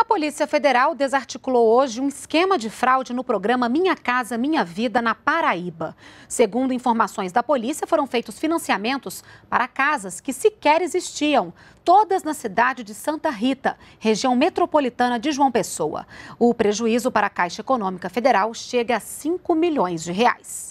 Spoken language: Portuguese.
A Polícia Federal desarticulou hoje um esquema de fraude no programa Minha Casa Minha Vida na Paraíba. Segundo informações da polícia, foram feitos financiamentos para casas que sequer existiam, todas na cidade de Santa Rita, região metropolitana de João Pessoa. O prejuízo para a Caixa Econômica Federal chega a 5 milhões de reais.